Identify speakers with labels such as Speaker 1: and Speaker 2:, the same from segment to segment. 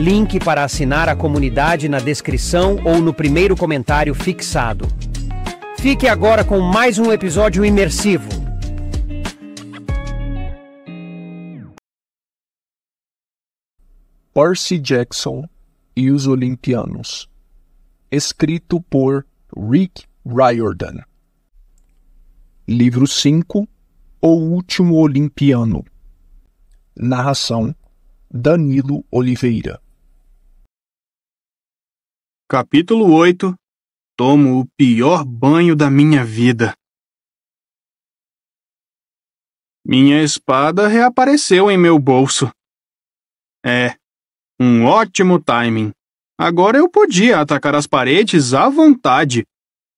Speaker 1: Link para assinar a comunidade na descrição ou no primeiro comentário fixado. Fique agora com mais um episódio imersivo. Percy Jackson e os Olimpianos. Escrito por Rick Riordan. Livro 5 O Último Olimpiano. Narração Danilo Oliveira. Capítulo 8 Tomo o pior banho da minha vida. Minha espada reapareceu em meu bolso. É, um ótimo timing. Agora eu podia atacar as paredes à vontade.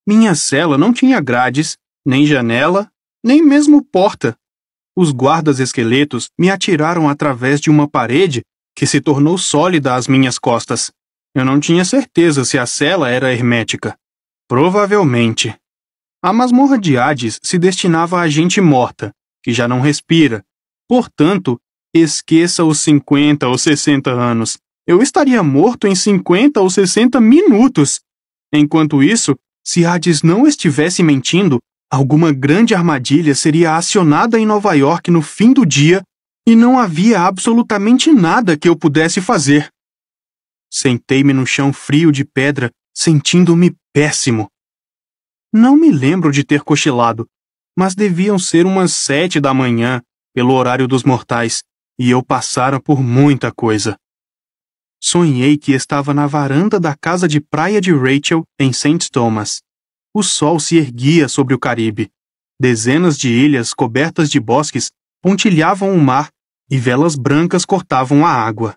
Speaker 1: Minha cela não tinha grades, nem janela, nem mesmo porta. Os guardas esqueletos me atiraram através de uma parede que se tornou sólida às minhas costas. Eu não tinha certeza se a cela era hermética. Provavelmente. A masmorra de Hades se destinava a gente morta, que já não respira. Portanto, esqueça os 50 ou 60 anos. Eu estaria morto em 50 ou 60 minutos. Enquanto isso, se Hades não estivesse mentindo, alguma grande armadilha seria acionada em Nova York no fim do dia e não havia absolutamente nada que eu pudesse fazer. Sentei-me num chão frio de pedra, sentindo-me péssimo. Não me lembro de ter cochilado, mas deviam ser umas sete da manhã, pelo horário dos mortais, e eu passara por muita coisa. Sonhei que estava na varanda da casa de praia de Rachel, em St. Thomas. O sol se erguia sobre o Caribe. Dezenas de ilhas cobertas de bosques pontilhavam o mar e velas brancas cortavam a água.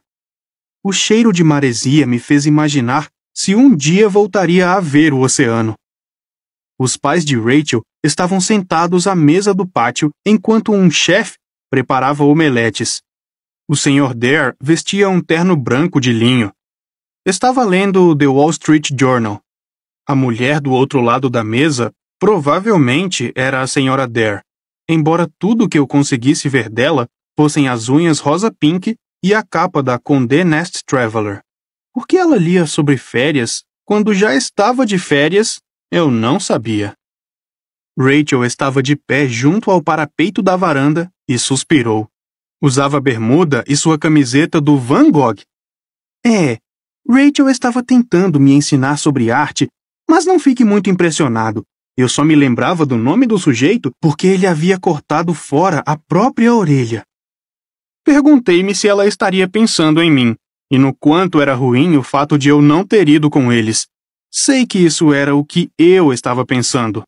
Speaker 1: O cheiro de maresia me fez imaginar se um dia voltaria a ver o oceano. Os pais de Rachel estavam sentados à mesa do pátio enquanto um chefe preparava omeletes. O Sr. Dare vestia um terno branco de linho. Estava lendo o The Wall Street Journal. A mulher do outro lado da mesa provavelmente era a Sra. Dare, embora tudo que eu conseguisse ver dela fossem as unhas rosa-pink e a capa da Condé Nast Traveler. Por que ela lia sobre férias quando já estava de férias? Eu não sabia. Rachel estava de pé junto ao parapeito da varanda e suspirou. Usava bermuda e sua camiseta do Van Gogh. É, Rachel estava tentando me ensinar sobre arte, mas não fique muito impressionado. Eu só me lembrava do nome do sujeito porque ele havia cortado fora a própria orelha. Perguntei-me se ela estaria pensando em mim, e no quanto era ruim o fato de eu não ter ido com eles. Sei que isso era o que eu estava pensando.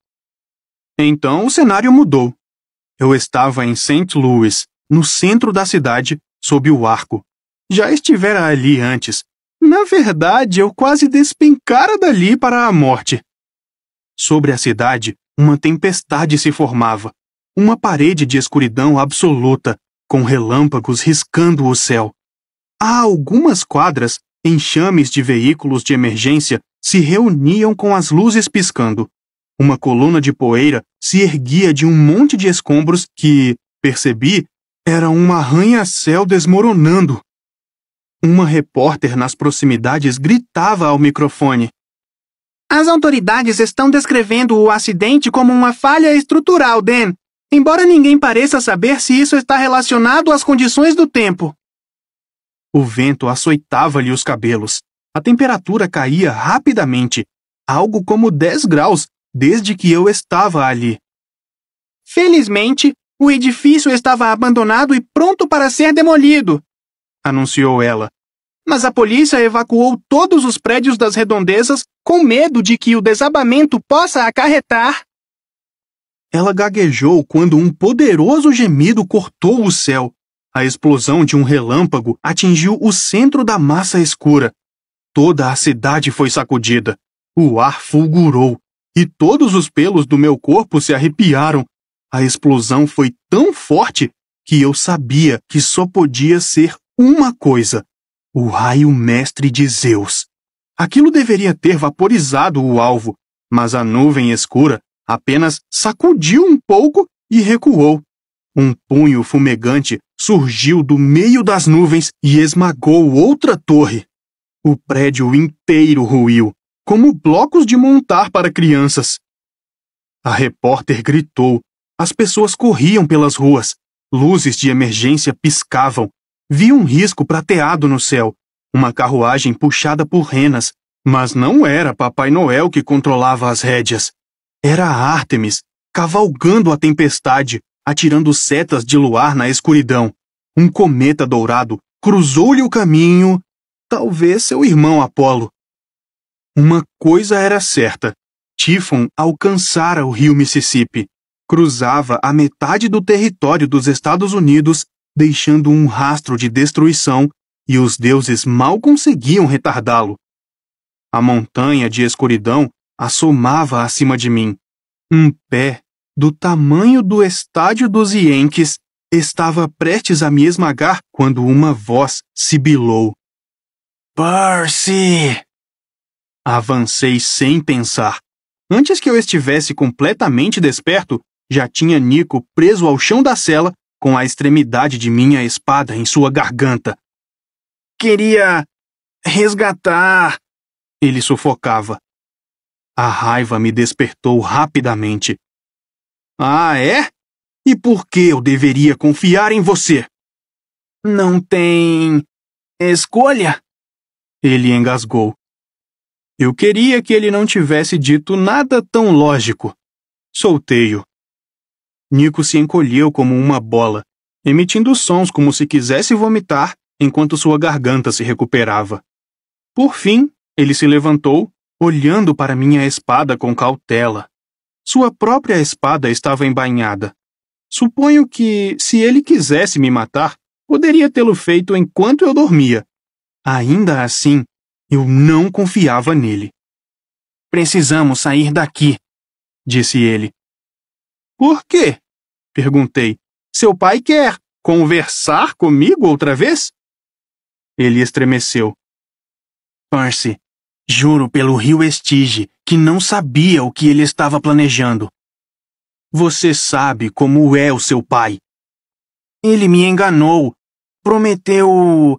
Speaker 1: Então o cenário mudou. Eu estava em St. Louis, no centro da cidade, sob o arco. Já estivera ali antes. Na verdade, eu quase despencara dali para a morte. Sobre a cidade, uma tempestade se formava, uma parede de escuridão absoluta, com relâmpagos riscando o céu. A algumas quadras, enxames de veículos de emergência se reuniam com as luzes piscando. Uma coluna de poeira se erguia de um monte de escombros que, percebi, era um arranha-céu desmoronando. Uma repórter nas proximidades gritava ao microfone. As autoridades estão descrevendo o acidente como uma falha estrutural, Dan embora ninguém pareça saber se isso está relacionado às condições do tempo. O vento açoitava-lhe os cabelos. A temperatura caía rapidamente, algo como 10 graus, desde que eu estava ali. Felizmente, o edifício estava abandonado e pronto para ser demolido, anunciou ela. Mas a polícia evacuou todos os prédios das redondezas com medo de que o desabamento possa acarretar. Ela gaguejou quando um poderoso gemido cortou o céu. A explosão de um relâmpago atingiu o centro da massa escura. Toda a cidade foi sacudida. O ar fulgurou e todos os pelos do meu corpo se arrepiaram. A explosão foi tão forte que eu sabia que só podia ser uma coisa: o raio mestre de Zeus. Aquilo deveria ter vaporizado o alvo, mas a nuvem escura apenas sacudiu um pouco e recuou. Um punho fumegante surgiu do meio das nuvens e esmagou outra torre. O prédio inteiro ruiu, como blocos de montar para crianças. A repórter gritou. As pessoas corriam pelas ruas. Luzes de emergência piscavam. Vi um risco prateado no céu. Uma carruagem puxada por renas. Mas não era Papai Noel que controlava as rédeas. Era Artemis cavalgando a tempestade, atirando setas de luar na escuridão. Um cometa dourado cruzou-lhe o caminho, talvez seu irmão Apolo. Uma coisa era certa: Tifon alcançara o rio Mississippi, cruzava a metade do território dos Estados Unidos, deixando um rastro de destruição, e os deuses mal conseguiam retardá-lo. A montanha de escuridão assomava acima de mim. Um pé, do tamanho do estádio dos Yankees, estava prestes a me esmagar quando uma voz sibilou. Percy! Avancei sem pensar. Antes que eu estivesse completamente desperto, já tinha Nico preso ao chão da cela com a extremidade de minha espada em sua garganta. Queria resgatar, ele sufocava. A raiva me despertou rapidamente. Ah, é? E por que eu deveria confiar em você? Não tem. escolha? Ele engasgou. Eu queria que ele não tivesse dito nada tão lógico. Soltei-o. Nico se encolheu como uma bola, emitindo sons como se quisesse vomitar enquanto sua garganta se recuperava. Por fim, ele se levantou olhando para minha espada com cautela. Sua própria espada estava embainhada. Suponho que, se ele quisesse me matar, poderia tê-lo feito enquanto eu dormia. Ainda assim, eu não confiava nele. Precisamos sair daqui, disse ele. Por quê? perguntei. Seu pai quer conversar comigo outra vez? Ele estremeceu. Percy, Juro pelo rio Estige que não sabia o que ele estava planejando. Você sabe como é o seu pai. Ele me enganou. Prometeu.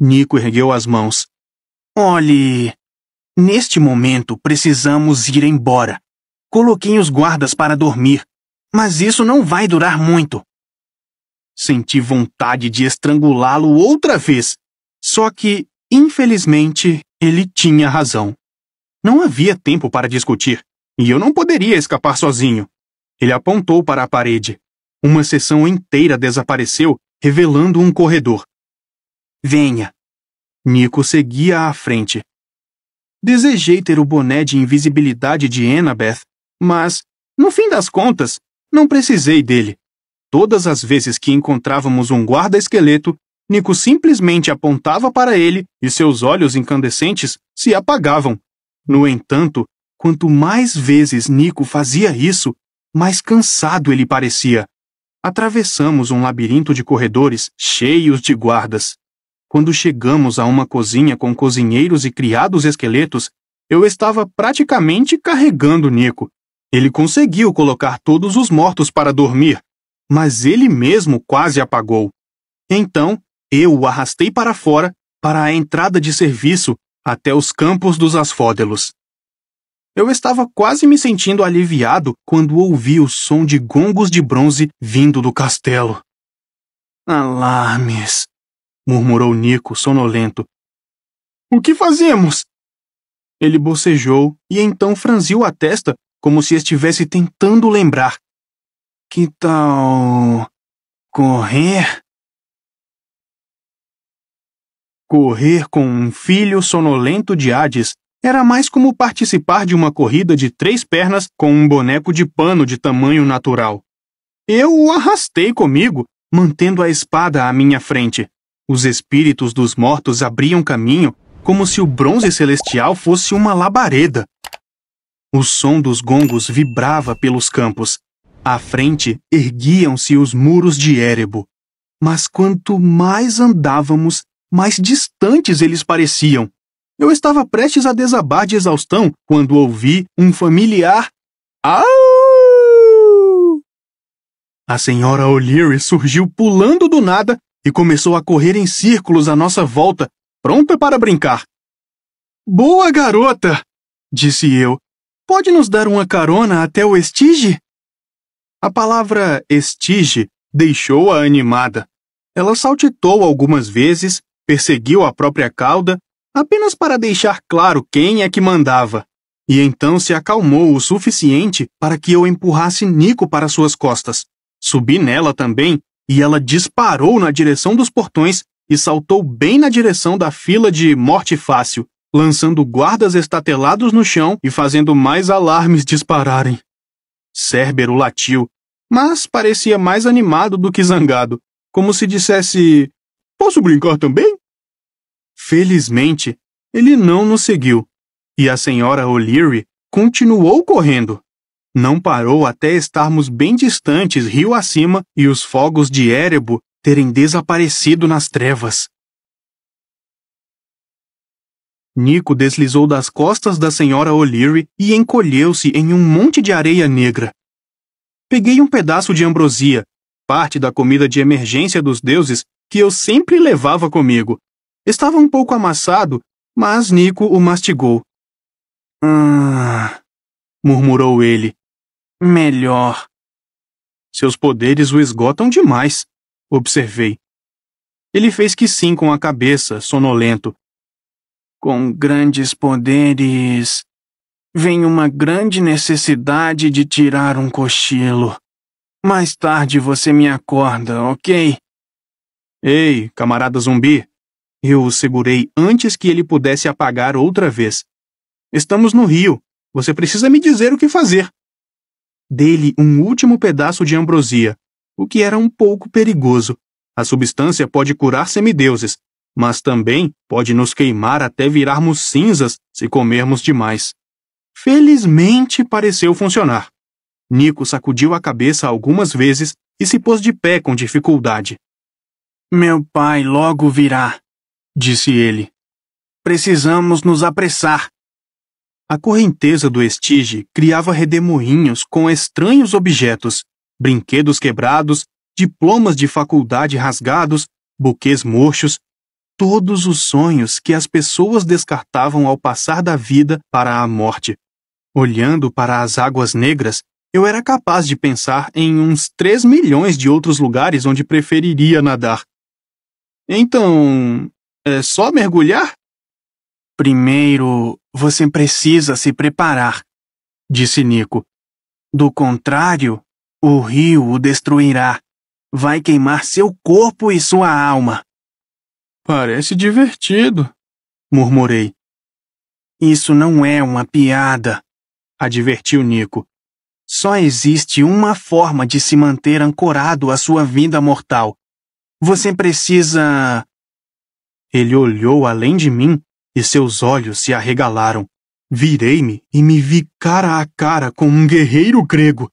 Speaker 1: Nico ergueu as mãos. Olhe. Neste momento precisamos ir embora. Coloquei os guardas para dormir, mas isso não vai durar muito. Senti vontade de estrangulá-lo outra vez, só que, infelizmente, ele tinha razão. Não havia tempo para discutir, e eu não poderia escapar sozinho. Ele apontou para a parede. Uma seção inteira desapareceu, revelando um corredor. Venha. Nico seguia à frente. Desejei ter o boné de invisibilidade de Annabeth, mas, no fim das contas, não precisei dele. Todas as vezes que encontrávamos um guarda-esqueleto, Nico simplesmente apontava para ele e seus olhos incandescentes se apagavam. No entanto, quanto mais vezes Nico fazia isso, mais cansado ele parecia. Atravessamos um labirinto de corredores cheios de guardas. Quando chegamos a uma cozinha com cozinheiros e criados esqueletos, eu estava praticamente carregando Nico. Ele conseguiu colocar todos os mortos para dormir, mas ele mesmo quase apagou. Então, eu o arrastei para fora, para a entrada de serviço, até os campos dos asfódelos. Eu estava quase me sentindo aliviado quando ouvi o som de gongos de bronze vindo do castelo. Alarmes! murmurou Nico, sonolento. O que fazemos? Ele bocejou e então franziu a testa como se estivesse tentando lembrar. Que tal. correr? Correr com um filho sonolento de Hades era mais como participar de uma corrida de três pernas com um boneco de pano de tamanho natural. Eu o arrastei comigo, mantendo a espada à minha frente. Os espíritos dos mortos abriam caminho, como se o bronze celestial fosse uma labareda. O som dos gongos vibrava pelos campos. À frente erguiam-se os muros de Érebo. Mas quanto mais andávamos, mais distantes eles pareciam. Eu estava prestes a desabar de exaustão quando ouvi um familiar. Au! A senhora O'Leary surgiu pulando do nada e começou a correr em círculos à nossa volta, pronta para brincar. Boa garota! disse eu. Pode nos dar uma carona até o estige? A palavra estige deixou-a animada. Ela saltitou algumas vezes perseguiu a própria cauda apenas para deixar claro quem é que mandava, e então se acalmou o suficiente para que eu empurrasse Nico para suas costas. Subi nela também e ela disparou na direção dos portões e saltou bem na direção da fila de morte fácil, lançando guardas estatelados no chão e fazendo mais alarmes dispararem. Cérbero latiu, mas parecia mais animado do que zangado, como se dissesse: Posso brincar também? Felizmente, ele não nos seguiu, e a senhora O'Leary continuou correndo. Não parou até estarmos bem distantes rio acima e os fogos de Érebo terem desaparecido nas trevas. Nico deslizou das costas da senhora O'Leary e encolheu-se em um monte de areia negra. Peguei um pedaço de ambrosia, parte da comida de emergência dos deuses que eu sempre levava comigo, Estava um pouco amassado, mas Nico o mastigou. Ah, murmurou ele. Melhor. Seus poderes o esgotam demais, observei. Ele fez que sim com a cabeça, sonolento. Com grandes poderes. Vem uma grande necessidade de tirar um cochilo. Mais tarde você me acorda, ok? Ei, camarada zumbi, eu o segurei antes que ele pudesse apagar outra vez. Estamos no rio. Você precisa me dizer o que fazer. Dei-lhe um último pedaço de ambrosia, o que era um pouco perigoso. A substância pode curar semideuses, mas também pode nos queimar até virarmos cinzas se comermos demais. Felizmente pareceu funcionar. Nico sacudiu a cabeça algumas vezes e se pôs de pé com dificuldade. Meu pai logo virá, disse ele. Precisamos nos apressar. A correnteza do estige criava redemoinhos com estranhos objetos, brinquedos quebrados, diplomas de faculdade rasgados, buquês murchos, todos os sonhos que as pessoas descartavam ao passar da vida para a morte. Olhando para as águas negras, eu era capaz de pensar em uns 3 milhões de outros lugares onde preferiria nadar. Então, é só mergulhar? Primeiro, você precisa se preparar, disse Nico. Do contrário, o rio o destruirá. Vai queimar seu corpo e sua alma. Parece divertido, murmurei. Isso não é uma piada, advertiu Nico. Só existe uma forma de se manter ancorado à sua vida mortal. Você precisa ele olhou além de mim e seus olhos se arregalaram. Virei-me e me vi cara a cara com um guerreiro grego.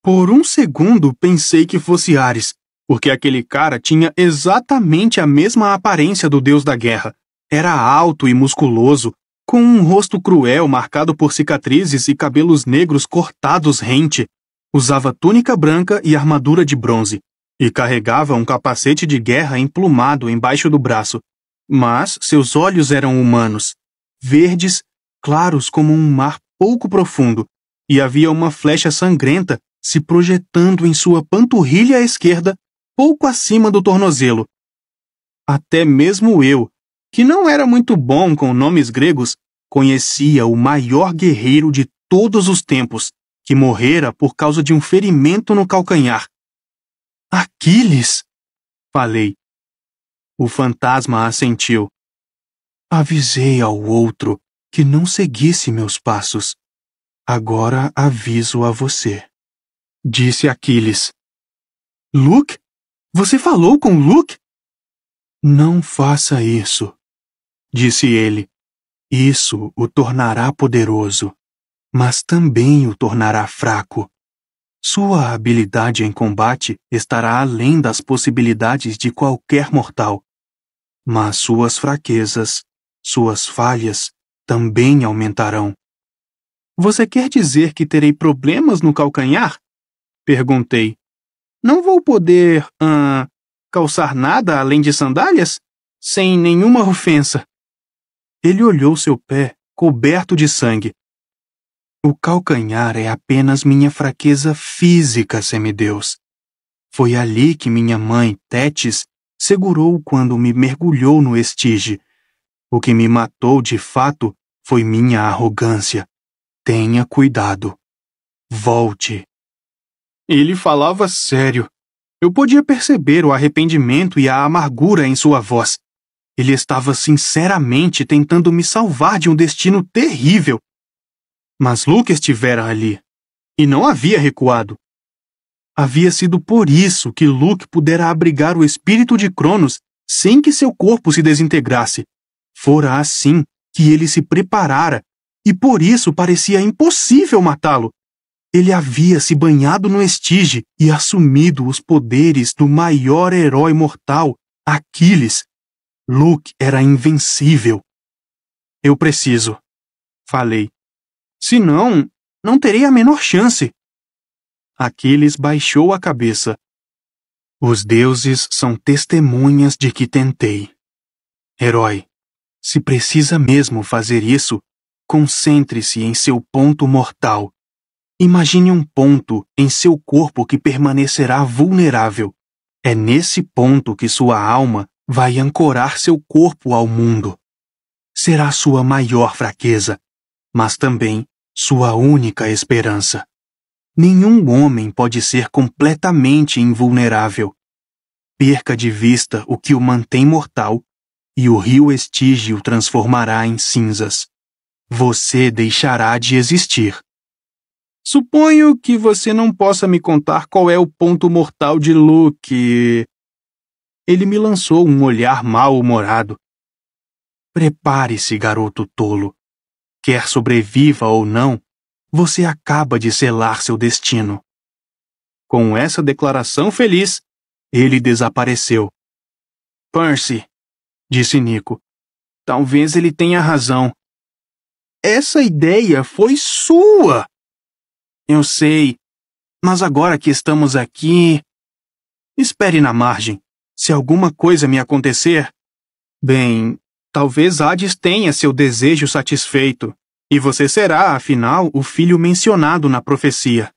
Speaker 1: Por um segundo pensei que fosse Ares, porque aquele cara tinha exatamente a mesma aparência do deus da guerra. Era alto e musculoso, com um rosto cruel marcado por cicatrizes e cabelos negros cortados rente. Usava túnica branca e armadura de bronze e carregava um capacete de guerra emplumado embaixo do braço, mas seus olhos eram humanos, verdes, claros como um mar pouco profundo, e havia uma flecha sangrenta se projetando em sua panturrilha esquerda, pouco acima do tornozelo. Até mesmo eu, que não era muito bom com nomes gregos, conhecia o maior guerreiro de todos os tempos, que morrera por causa de um ferimento no calcanhar. Aquiles! Falei. O fantasma assentiu. Avisei ao outro que não seguisse meus passos. Agora aviso a você. Disse Aquiles. Luke? Você falou com Luke? Não faça isso, disse ele. Isso o tornará poderoso, mas também o tornará fraco. Sua habilidade em combate estará além das possibilidades de qualquer mortal. Mas suas fraquezas, suas falhas, também aumentarão. Você quer dizer que terei problemas no calcanhar? Perguntei. Não vou poder. Uh, calçar nada além de sandálias? Sem nenhuma ofensa. Ele olhou seu pé, coberto de sangue, o calcanhar é apenas minha fraqueza física, semideus. Foi ali que minha mãe, Tétis, segurou quando me mergulhou no estige. O que me matou de fato foi minha arrogância. Tenha cuidado. Volte. Ele falava sério. Eu podia perceber o arrependimento e a amargura em sua voz. Ele estava sinceramente tentando me salvar de um destino terrível mas Luke estivera ali, e não havia recuado. Havia sido por isso que Luke pudera abrigar o espírito de Cronos sem que seu corpo se desintegrasse. Fora assim que ele se preparara, e por isso parecia impossível matá-lo. Ele havia se banhado no estige e assumido os poderes do maior herói mortal, Aquiles. Luke era invencível. Eu preciso, falei. Senão, não terei a menor chance. Aquiles baixou a cabeça. Os deuses são testemunhas de que tentei. Herói, se precisa mesmo fazer isso, concentre-se em seu ponto mortal. Imagine um ponto em seu corpo que permanecerá vulnerável. É nesse ponto que sua alma vai ancorar seu corpo ao mundo. Será sua maior fraqueza mas também sua única esperança. Nenhum homem pode ser completamente invulnerável. Perca de vista o que o mantém mortal, e o rio Estige o transformará em cinzas. Você deixará de existir. Suponho que você não possa me contar qual é o ponto mortal de Luke. Ele me lançou um olhar mal-humorado. Prepare-se, garoto tolo. Quer sobreviva ou não, você acaba de selar seu destino. Com essa declaração feliz, ele desapareceu. Percy, disse Nico, talvez ele tenha razão. Essa ideia foi sua! Eu sei, mas agora que estamos aqui. Espere na margem. Se alguma coisa me acontecer. Bem, Talvez Hades tenha seu desejo satisfeito, e você será, afinal, o filho mencionado na profecia.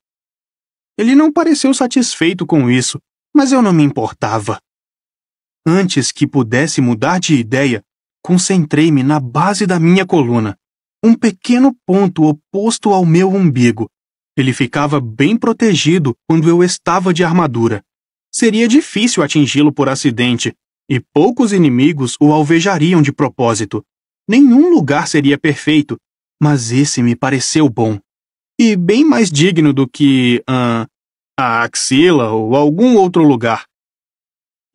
Speaker 1: Ele não pareceu satisfeito com isso, mas eu não me importava. Antes que pudesse mudar de ideia, concentrei-me na base da minha coluna, um pequeno ponto oposto ao meu umbigo. Ele ficava bem protegido quando eu estava de armadura. Seria difícil atingi-lo por acidente, e poucos inimigos o alvejariam de propósito. Nenhum lugar seria perfeito, mas esse me pareceu bom. E bem mais digno do que uh, a axila ou algum outro lugar.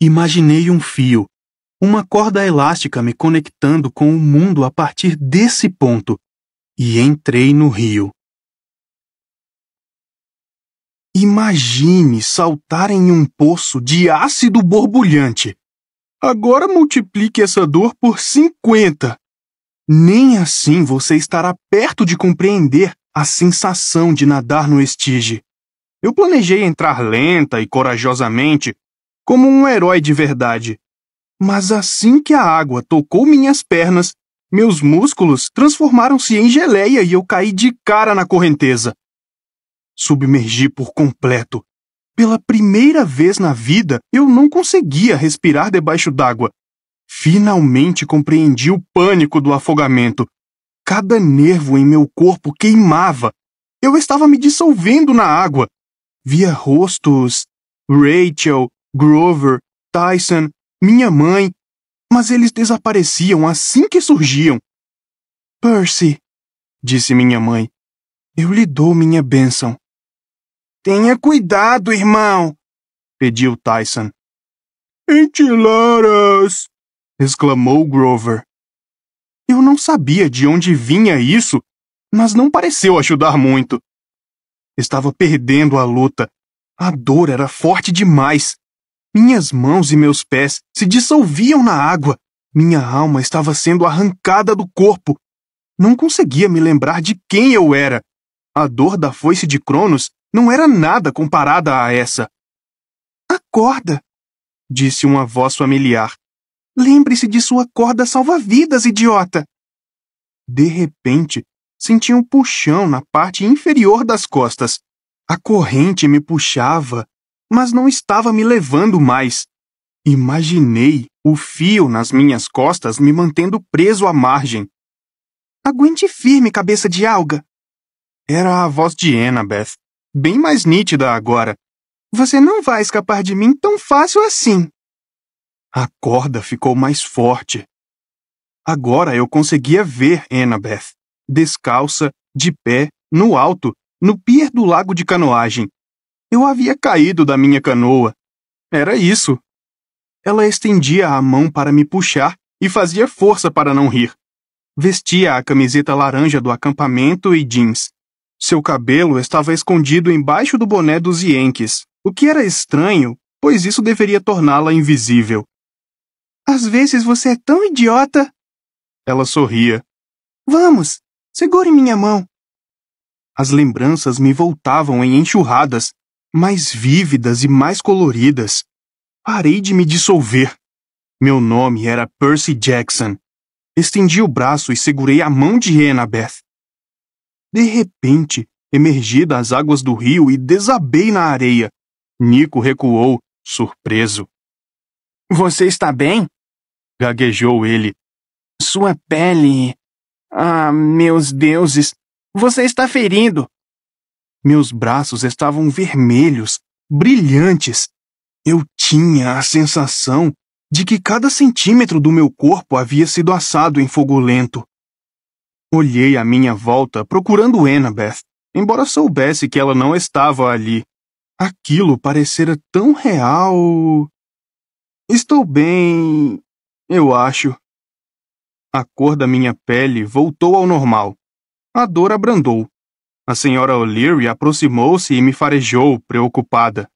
Speaker 1: Imaginei um fio, uma corda elástica me conectando com o mundo a partir desse ponto, e entrei no rio. Imagine saltar em um poço de ácido borbulhante. Agora multiplique essa dor por 50. Nem assim você estará perto de compreender a sensação de nadar no estige. Eu planejei entrar lenta e corajosamente, como um herói de verdade. Mas assim que a água tocou minhas pernas, meus músculos transformaram-se em geleia e eu caí de cara na correnteza. Submergi por completo, pela primeira vez na vida, eu não conseguia respirar debaixo d'água. Finalmente compreendi o pânico do afogamento. Cada nervo em meu corpo queimava. Eu estava me dissolvendo na água. Via rostos, Rachel, Grover, Tyson, minha mãe, mas eles desapareciam assim que surgiam. Percy, disse minha mãe, eu lhe dou minha bênção. Tenha cuidado, irmão, pediu Tyson. Entilaras! exclamou Grover. Eu não sabia de onde vinha isso, mas não pareceu ajudar muito. Estava perdendo a luta. A dor era forte demais. Minhas mãos e meus pés se dissolviam na água. Minha alma estava sendo arrancada do corpo. Não conseguia me lembrar de quem eu era. A dor da foice de Cronos não era nada comparada a essa. Acorda, disse uma voz familiar. Lembre-se de sua corda salva-vidas, idiota! De repente, senti um puxão na parte inferior das costas. A corrente me puxava, mas não estava me levando mais. Imaginei o fio nas minhas costas me mantendo preso à margem. Aguente firme, cabeça de alga! Era a voz de Annabeth bem mais nítida agora. Você não vai escapar de mim tão fácil assim. A corda ficou mais forte. Agora eu conseguia ver Annabeth, descalça, de pé, no alto, no pier do lago de canoagem. Eu havia caído da minha canoa. Era isso. Ela estendia a mão para me puxar e fazia força para não rir. Vestia a camiseta laranja do acampamento e jeans, seu cabelo estava escondido embaixo do boné dos Yankees, o que era estranho, pois isso deveria torná-la invisível. Às vezes você é tão idiota! Ela sorria. Vamos, segure minha mão. As lembranças me voltavam em enxurradas, mais vívidas e mais coloridas. Parei de me dissolver. Meu nome era Percy Jackson. Estendi o braço e segurei a mão de Annabeth. De repente, emergi das águas do rio e desabei na areia. Nico recuou, surpreso. Você está bem? gaguejou ele. Sua pele. Ah, meus deuses! Você está ferindo! Meus braços estavam vermelhos, brilhantes. Eu tinha a sensação de que cada centímetro do meu corpo havia sido assado em fogo lento. Olhei à minha volta, procurando Annabeth, embora soubesse que ela não estava ali. Aquilo parecera tão real. Estou bem, eu acho. A cor da minha pele voltou ao normal. A dor abrandou. A senhora O'Leary aproximou-se e me farejou, preocupada.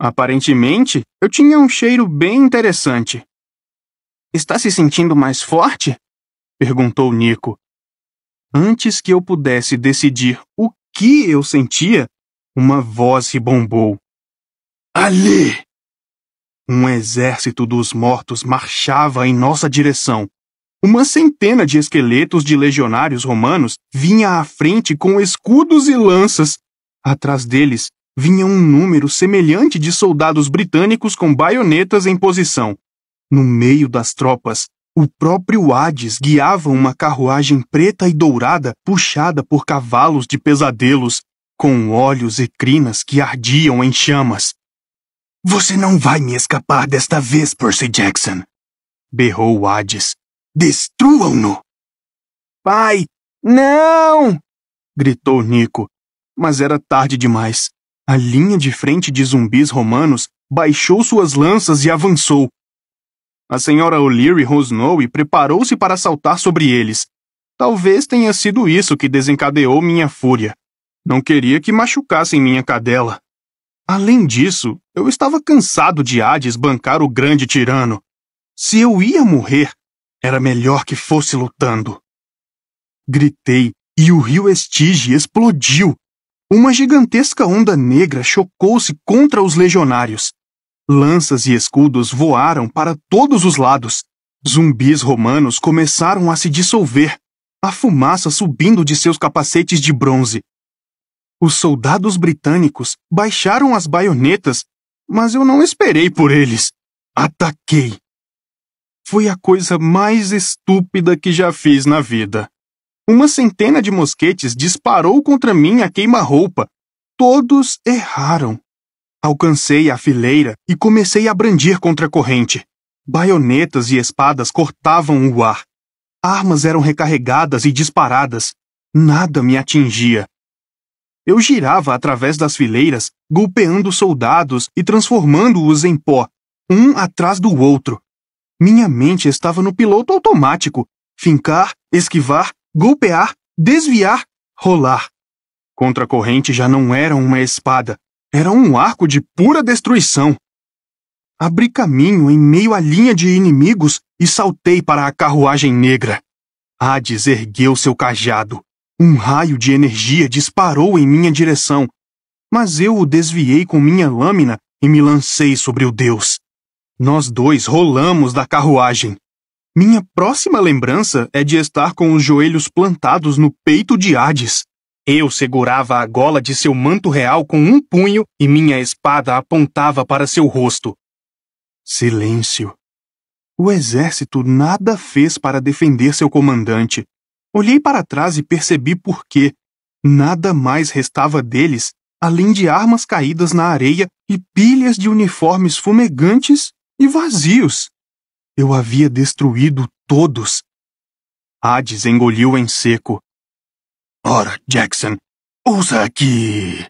Speaker 1: Aparentemente, eu tinha um cheiro bem interessante. Está se sentindo mais forte? perguntou Nico. Antes que eu pudesse decidir o que eu sentia, uma voz ribombou. Ali! Um exército dos mortos marchava em nossa direção. Uma centena de esqueletos de legionários romanos vinha à frente com escudos e lanças. Atrás deles vinha um número semelhante de soldados britânicos com baionetas em posição. No meio das tropas o próprio Hades guiava uma carruagem preta e dourada puxada por cavalos de pesadelos, com olhos e crinas que ardiam em chamas. Você não vai me escapar desta vez, Percy Jackson! berrou Hades. Destruam-no! Pai, não! gritou Nico, mas era tarde demais. A linha de frente de zumbis romanos baixou suas lanças e avançou, a senhora O'Leary rosnou e preparou-se para saltar sobre eles. Talvez tenha sido isso que desencadeou minha fúria. Não queria que machucassem minha cadela. Além disso, eu estava cansado de Hades bancar o grande tirano. Se eu ia morrer, era melhor que fosse lutando. Gritei e o rio Estige explodiu. Uma gigantesca onda negra chocou-se contra os legionários. Lanças e escudos voaram para todos os lados. Zumbis romanos começaram a se dissolver, a fumaça subindo de seus capacetes de bronze. Os soldados britânicos baixaram as baionetas, mas eu não esperei por eles. Ataquei. Foi a coisa mais estúpida que já fiz na vida. Uma centena de mosquetes disparou contra mim a queima-roupa. Todos erraram. Alcancei a fileira e comecei a brandir contra a corrente. Baionetas e espadas cortavam o ar. Armas eram recarregadas e disparadas. Nada me atingia. Eu girava através das fileiras, golpeando soldados e transformando-os em pó, um atrás do outro. Minha mente estava no piloto automático: fincar, esquivar, golpear, desviar, rolar. Contra a corrente já não era uma espada, era um arco de pura destruição. Abri caminho em meio à linha de inimigos e saltei para a carruagem negra. Hades ergueu seu cajado. Um raio de energia disparou em minha direção, mas eu o desviei com minha lâmina e me lancei sobre o deus. Nós dois rolamos da carruagem. Minha próxima lembrança é de estar com os joelhos plantados no peito de Hades. Eu segurava a gola de seu manto real com um punho e minha espada apontava para seu rosto. Silêncio. O exército nada fez para defender seu comandante. Olhei para trás e percebi por quê. Nada mais restava deles, além de armas caídas na areia e pilhas de uniformes fumegantes e vazios. Eu havia destruído todos. Hades engoliu em seco. Ora, Jackson, ouça aqui.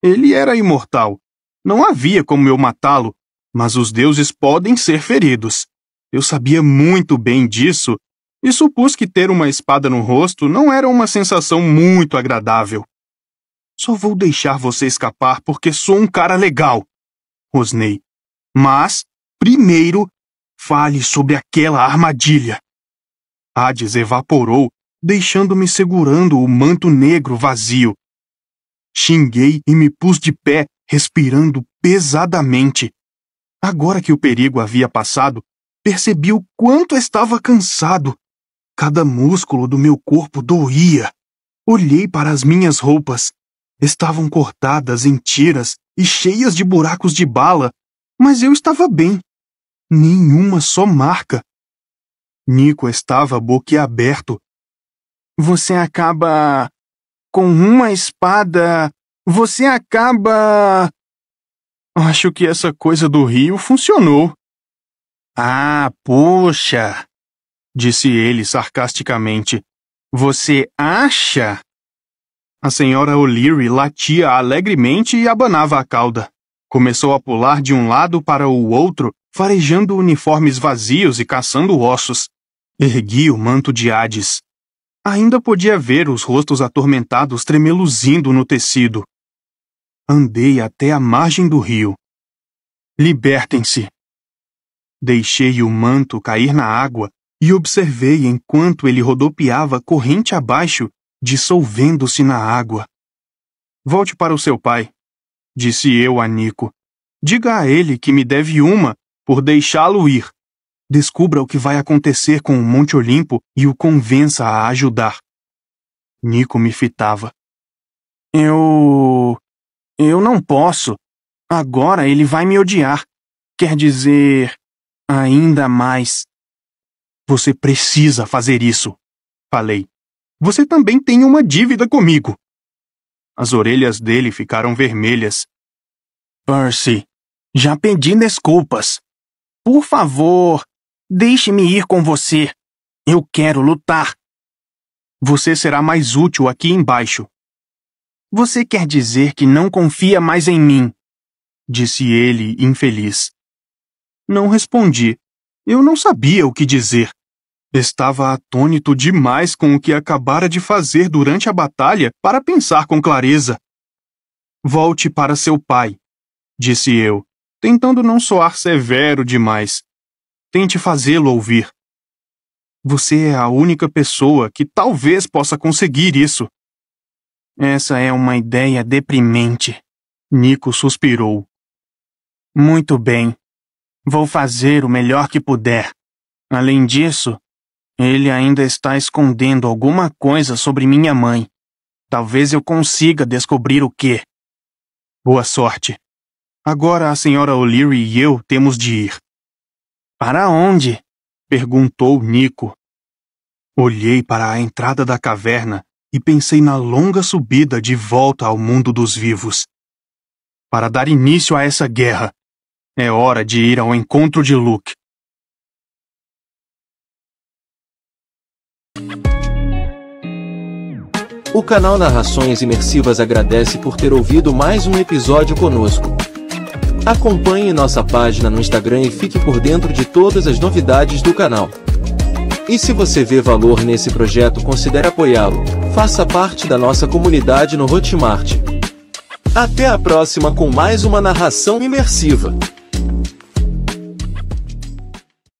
Speaker 1: Ele era imortal. Não havia como eu matá-lo, mas os deuses podem ser feridos. Eu sabia muito bem disso e supus que ter uma espada no rosto não era uma sensação muito agradável. Só vou deixar você escapar porque sou um cara legal, rosnei. Mas, primeiro, fale sobre aquela armadilha. Hades evaporou deixando-me segurando o manto negro vazio. Xinguei e me pus de pé, respirando pesadamente. Agora que o perigo havia passado, percebi o quanto estava cansado. Cada músculo do meu corpo doía. Olhei para as minhas roupas. Estavam cortadas em tiras e cheias de buracos de bala, mas eu estava bem. Nenhuma só marca. Nico estava boquiaberto, você acaba com uma espada. Você acaba. Acho que essa coisa do rio funcionou. Ah, poxa! disse ele sarcasticamente. Você acha? A senhora O'Leary latia alegremente e abanava a cauda. Começou a pular de um lado para o outro, farejando uniformes vazios e caçando ossos. Ergui o manto de Hades. Ainda podia ver os rostos atormentados tremeluzindo no tecido. Andei até a margem do rio. Libertem-se! Deixei o manto cair na água e observei enquanto ele rodopiava corrente abaixo, dissolvendo-se na água. Volte para o seu pai, disse eu a Nico. Diga a ele que me deve uma por deixá-lo ir descubra o que vai acontecer com o Monte Olimpo e o convença a ajudar. Nico me fitava. Eu. Eu não posso. Agora ele vai me odiar. Quer dizer, ainda mais. Você precisa fazer isso, falei. Você também tem uma dívida comigo. As orelhas dele ficaram vermelhas. Percy, já pedi desculpas. Por favor, Deixe-me ir com você. Eu quero lutar. Você será mais útil aqui embaixo. Você quer dizer que não confia mais em mim? Disse ele, infeliz. Não respondi. Eu não sabia o que dizer. Estava atônito demais com o que acabara de fazer durante a batalha para pensar com clareza. Volte para seu pai, disse eu, tentando não soar severo demais. Tente fazê-lo ouvir. Você é a única pessoa que talvez possa conseguir isso. Essa é uma ideia deprimente. Nico suspirou. Muito bem. Vou fazer o melhor que puder. Além disso, ele ainda está escondendo alguma coisa sobre minha mãe. Talvez eu consiga descobrir o que. Boa sorte. Agora a senhora O'Leary e eu temos de ir. Para onde? perguntou Nico. Olhei para a entrada da caverna e pensei na longa subida de volta ao mundo dos vivos. Para dar início a essa guerra, é hora de ir ao encontro de Luke. O canal Narrações Imersivas agradece por ter ouvido mais um episódio conosco. Acompanhe nossa página no Instagram e fique por dentro de todas as novidades do canal. E se você vê valor nesse projeto, considere apoiá-lo. Faça parte da nossa comunidade no Hotmart. Até a próxima com mais uma narração imersiva.